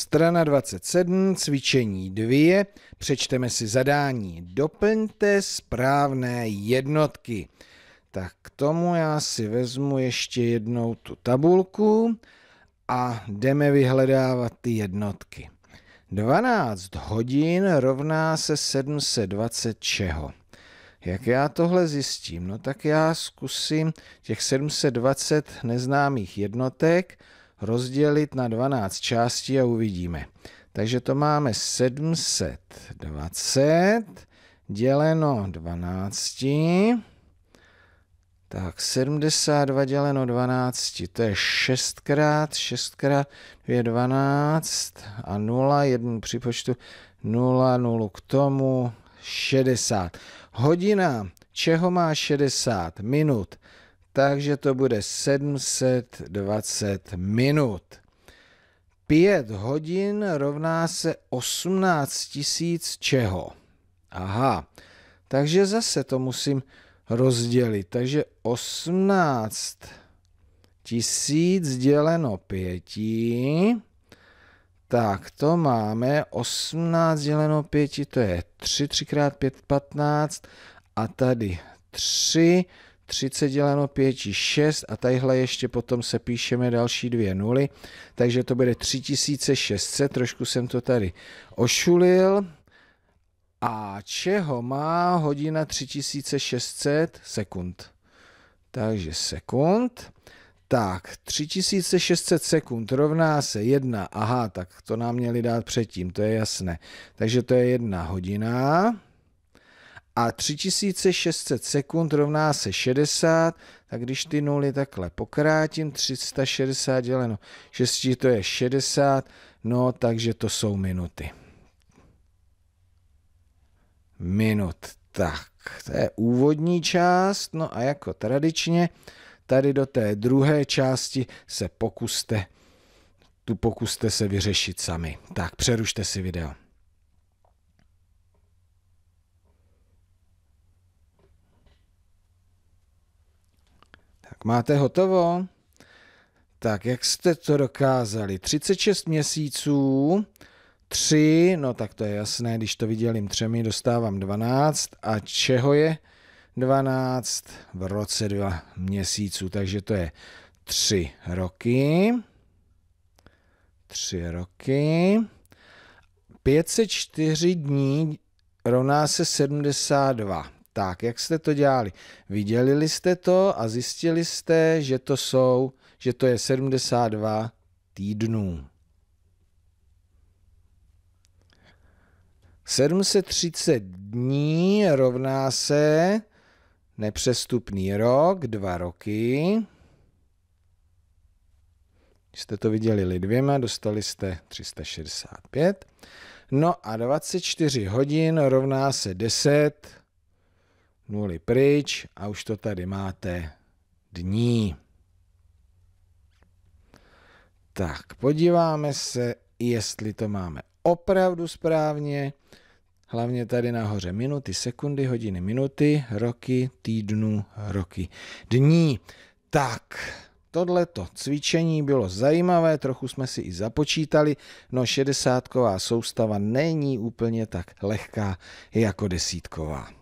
Strana 27, cvičení 2, přečteme si zadání. Doplňte správné jednotky. Tak k tomu já si vezmu ještě jednou tu tabulku a jdeme vyhledávat ty jednotky. 12 hodin rovná se 720 čeho? Jak já tohle zjistím? No tak já zkusím těch 720 neznámých jednotek rozdělit na 12 částí a uvidíme. Takže to máme 720 děleno 12. Tak 72 děleno 12, to je 6 krát, 6 krát 2 12 a 0, 1 připočtu 0, 0 k tomu 60. Hodina, čeho má 60 minut? takže to bude 720 minut. 5 hodin rovná se 18 tisíc čeho. Aha, takže zase to musím rozdělit. Takže 18 tisíc děleno 5, tak to máme 18 děleno 5, to je 3, 3 x 5, 15 a tady 3, 30 děleno 5, 6 a tadyhle ještě potom se píšeme další dvě nuly, takže to bude 3600, trošku jsem to tady ošulil. A čeho má hodina 3600 sekund? Takže sekund. Tak, 3600 sekund rovná se 1, aha, tak to nám měli dát předtím, to je jasné. Takže to je 1 hodina a 3600 sekund rovná se 60, tak když ty nuly takhle pokrátím, 360 děleno 6 to je 60, no takže to jsou minuty. Minut, tak, to je úvodní část, no a jako tradičně, tady do té druhé části se pokuste, tu pokuste se vyřešit sami. Tak, přerušte si video. Tak, máte hotovo? Tak, jak jste to dokázali? 36 měsíců, 3, no tak to je jasné, když to vidělím třemi, dostávám 12. A čeho je 12? V roce 2 měsíců, takže to je 3 roky. 3 roky. 504 dní rovná se 72. Tak, jak jste to dělali? Viděli jste to a zjistili jste, že to jsou, že to je 72 týdnů. 730 dní rovná se nepřestupný rok, dva roky. Když jste to vydělili dvěma, dostali jste 365. No a 24 hodin rovná se 10 nuly pryč a už to tady máte dní. Tak, podíváme se, jestli to máme opravdu správně. Hlavně tady nahoře minuty, sekundy, hodiny, minuty, roky, týdnu, roky, dní. Tak, tohleto cvičení bylo zajímavé, trochu jsme si i započítali, no šedesátková soustava není úplně tak lehká jako desítková.